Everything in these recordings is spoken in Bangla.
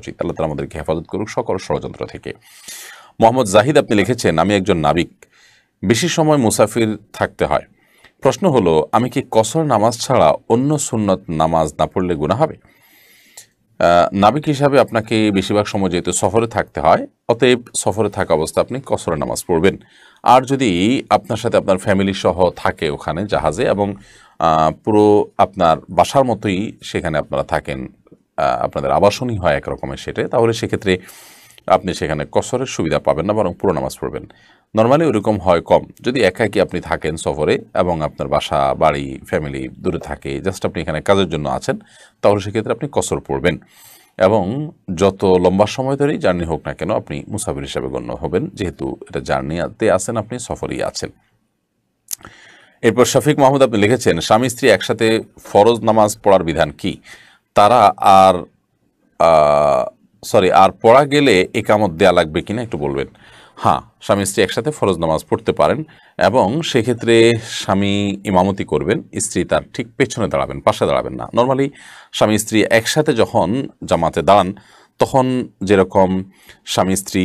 উচিত আল্লাহ তালা আমাদেরকে হেফাজত করুক সকল ষড়যন্ত্র থেকে মোহাম্মদ জাহিদ আপনি লিখেছেন আমি একজন নাবিক বেশি সময় মুসাফির থাকতে হয় প্রশ্ন হলো আমি কি কসর নামাজ ছাড়া অন্য সুন্নত নামাজ না পড়লে গুণা হবে নাবিক হিসাবে আপনাকে বেশিরভাগ সময় যেহেতু সফরে থাকতে হয় অতএব সফরে থাকা অবস্থা আপনি কসর নামাজ পড়বেন আর যদি আপনার সাথে আপনার ফ্যামিলি সহ থাকে ওখানে জাহাজে এবং পুরো আপনার বাসার মতোই সেখানে আপনারা থাকেন আপনাদের আবাসনই হয় একরকমের সেটে তাহলে সেক্ষেত্রে আপনি সেখানে কসরের সুবিধা পাবেন না বরং পুরো নামাজ পড়বেন নর্মালি ওরকম হয় কম যদি একাকি আপনি থাকেন সফরে এবং আপনার বাসা বাড়ি ফ্যামিলি দূরে থাকে জাস্ট আপনি এখানে কাজের জন্য আছেন তাহলে সেক্ষেত্রে আপনি কসর পড়বেন এবং যত লম্বা সময় ধরেই জার্নি হোক না কেন আপনি মুসাফির হিসাবে গণ্য হবেন যেহেতু এটা জার্নিতে আছেন আপনি সফরেই আছেন এরপর শফিক মাহমুদ আপনি লিখেছেন স্বামী স্ত্রী একসাথে ফরজ নামাজ পড়ার বিধান কী তারা আর সরি আর পড়া গেলে একামত দেয়া লাগবে কিনা একটু বলবেন হ্যাঁ স্বামী স্ত্রী একসাথে ফরজ নামাজ পড়তে পারেন এবং সেক্ষেত্রে স্বামী ইমামতি করবেন স্ত্রী তার ঠিক পেছনে দাঁড়াবেন পাশে দাঁড়াবেন না নর্মালি স্বামী স্ত্রী একসাথে যখন জামাতে দাঁড়ান তখন যেরকম স্বামী স্ত্রী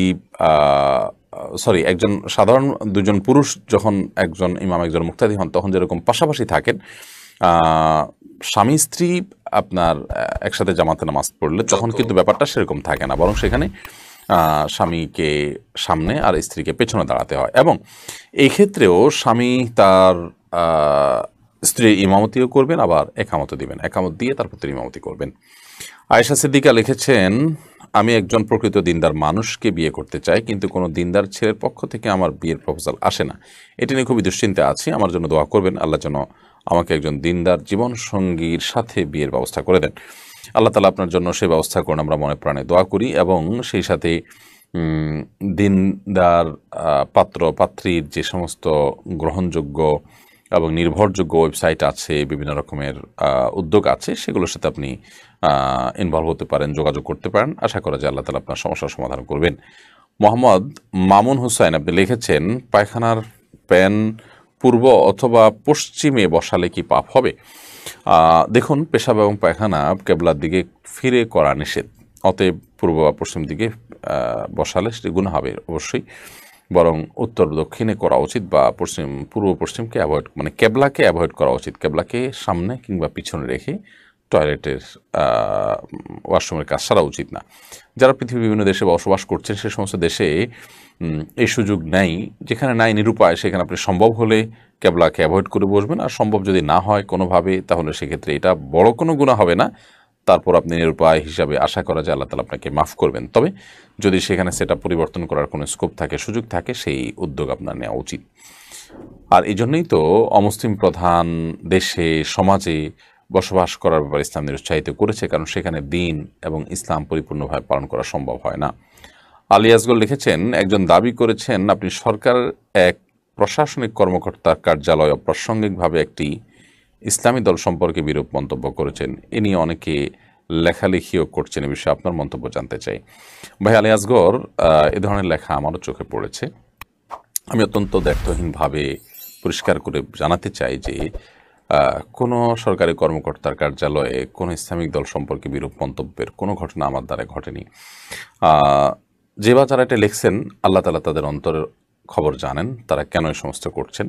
সরি একজন সাধারণ দুজন পুরুষ যখন একজন ইমাম একজন মুক্তাদি হন তখন যেরকম পাশাপাশি থাকেন স্বামী স্ত্রী আপনার একসাথে জামাতে নামাজ পড়লে তখন কিন্তু ব্যাপারটা সেরকম থাকে না বরং সেখানে স্বামীকে সামনে আর স্ত্রীকে পেছনে দাঁড়াতে হয় এবং এক্ষেত্রেও স্বামী তার স্ত্রী ইমামতিও করবেন আবার একামত দিবেন একামত দিয়ে তার পুত্রের ইমামতি করবেন আয়েশা সিদ্দিকা লিখেছেন আমি একজন প্রকৃত দিনদার মানুষকে বিয়ে করতে চাই কিন্তু কোনো দিনদার ছেলের পক্ষ থেকে আমার বিয়ের প্রপোজাল আসে না এটি নিয়ে খুবই দুশ্চিন্তা আছি আমার জন্য দোয়া করবেন আল্লাহ যেন আমাকে একজন দিনদার জীবন সঙ্গীর সাথে বিয়ের ব্যবস্থা করে দেন আল্লাহ তালা আপনার জন্য সে ব্যবস্থা করুন আমরা মনে প্রাণে দোয়া করি এবং সেই সাথে দিনদার পাত্র পাত্রীর যে সমস্ত গ্রহণযোগ্য এবং নির্ভরযোগ্য ওয়েবসাইট আছে বিভিন্ন রকমের উদ্যোগ আছে সেগুলোর সাথে আপনি ইনভলভ হতে পারেন যোগাযোগ করতে পারেন আশা করা যায় আল্লাহ তালা আপনার সমস্যার সমাধান করবেন মোহাম্মদ মামুন হুসাইন আপনি লিখেছেন পায়খানার প্যান পূর্ব অথবা পশ্চিমে বসালে কি পাপ হবে দেখুন পেশাব এবং পায়খানা কেবলার দিকে ফিরে করা নিষেধ অতএব পূর্ব বা পশ্চিম দিকে বসালে সেটি গুণ হবে অবশ্যই বরং উত্তর দক্ষিণে করা উচিত বা পশ্চিম পূর্ব পশ্চিমকে অ্যাভয়েড মানে কেবলাকে অ্যাভয়েড করা উচিত কেবলাকে সামনে কিংবা পিছনে রেখে টয়লেটের ওয়াশরুমের কাজ ছাড়া উচিত না যারা পৃথিবীর বিভিন্ন দেশে বসবাস করছেন সে সমস্ত দেশে এই সুযোগ নেই যেখানে নাই নিরুপায় সেখানে আপনি সম্ভব হলে ক্যাবলাকে অ্যাভয়েড করে বসবেন আর সম্ভব যদি না হয় কোনোভাবে তাহলে সেক্ষেত্রে এটা বড় কোনো গুণা হবে না তারপর আপনি নিরুপায় হিসাবে আশা করা যায় আল্লাহ তালা আপনাকে মাফ করবেন তবে যদি সেখানে সেটা পরিবর্তন করার কোনো স্কোপ থাকে সুযোগ থাকে সেই উদ্যোগ আপনার নেওয়া উচিত আর এই জন্যই তো অমুসলিম প্রধান দেশে সমাজে বসবাস করার ব্যাপারে ইসলাম নিরুৎসাহিত করেছে কারণ সেখানে দিন এবং ইসলাম পরিপূর্ণভাবে পালন করা সম্ভব হয় না আলী আসগল লিখেছেন একজন দাবি করেছেন আপনি সরকার এক প্রশাসনিক কর্মকর্তার কার্যালয় অপ্রাসঙ্গিকভাবে একটি ইসলামী দল সম্পর্কে বিরূপ মন্তব্য করেছেন এ নিয়ে অনেকে লেখালেখিও করছেন এ বিষয়ে আপনার মন্তব্য জানতে চাই ভাই আলী আসগর এ ধরনের লেখা আমারও চোখে পড়েছে আমি অত্যন্ত দ্ব্যর্থহীনভাবে পরিষ্কার করে জানাতে চাই যে কোনো সরকারি কর্মকর্তার কার্যালয়ে কোনো ইসলামিক দল সম্পর্কে বিরূপ মন্তব্যের কোনো ঘটনা আমার দ্বারা ঘটেনি যে বা যারা এটা লিখছেন আল্লাহ তালা তাদের অন্তরের খবর জানেন তারা কেন এই সমস্ত করছেন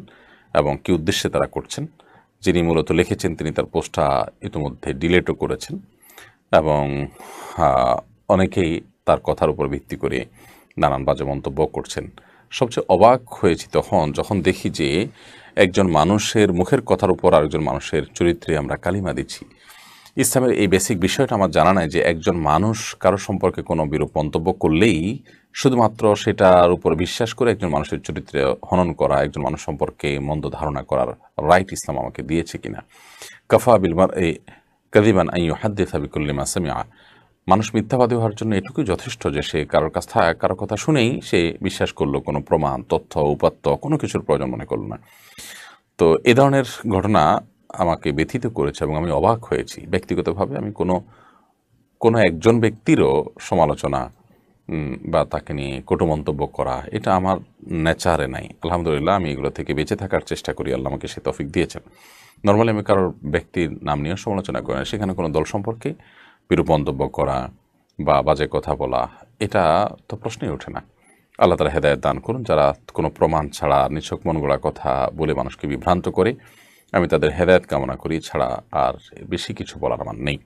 এবং কি উদ্দেশ্যে তারা করছেন যিনি মূলত লিখেছেন তিনি তার পোস্টটা ইতিমধ্যে ডিলেটও করেছেন এবং অনেকেই তার কথার উপর ভিত্তি করে নানান বাজে মন্তব্য করছেন সবচেয়ে অবাক হয়েছি তখন যখন দেখি যে একজন মানুষের মুখের কথার উপর আরেকজন মানুষের চরিত্রে আমরা কালিমা দিচ্ছি ইসলামের এই বেসিক বিষয়টা আমার জানা নাই যে একজন মানুষ কারো সম্পর্কে কোনো বিরূপ মন্তব্য করলেই শুধুমাত্র সেটার উপর বিশ্বাস করে একজন মানুষের চরিত্রে হনন করা একজন মানুষ সম্পর্কে মন্দ ধারণা করার রাইট ইসলাম আমাকে দিয়েছে কিনা কফা বিলমার এই কদিবান আইয়ু হাদ্দে সাবিকুল্লিমা সামিয়া মানুষ মিথ্যাবাদী হওয়ার জন্য এটুকুই যথেষ্ট যে সে কারোর কাছ কারো কথা শুনেই সে বিশ্বাস করলো কোনো প্রমাণ তথ্য উপাত্ত কোনো কিছুর প্রয়োজন মনে করলো না তো এ ধরনের ঘটনা আমাকে ব্যথিত করেছে এবং আমি অবাক হয়েছি ব্যক্তিগতভাবে আমি কোনো কোনো একজন ব্যক্তিরও সমালোচনা বা তাকে নিয়ে কটু মন্তব্য করা এটা আমার নেচারে নাই আলহামদুলিল্লাহ আমি এগুলো থেকে বেঁচে থাকার চেষ্টা করি আল্লাহ আমাকে সে তফিক দিয়েছেন নর্মালি আমি কারোর ব্যক্তির নাম নিয়ে সমালোচনা করি না সেখানে কোনো দল সম্পর্কে বিরূপ মন্তব্য করা বা বাজে কথা বলা এটা তো প্রশ্নই ওঠে না আল্লাহ তালা হেদায়ত দান করুন যারা কোনো প্রমাণ ছাড়া নিছক মন গড়া কথা বলে মানুষকে বিভ্রান্ত করে আমি তাদের হেদায়ত কামনা করি ছাড়া আর বেশি কিছু বলার আমার নেই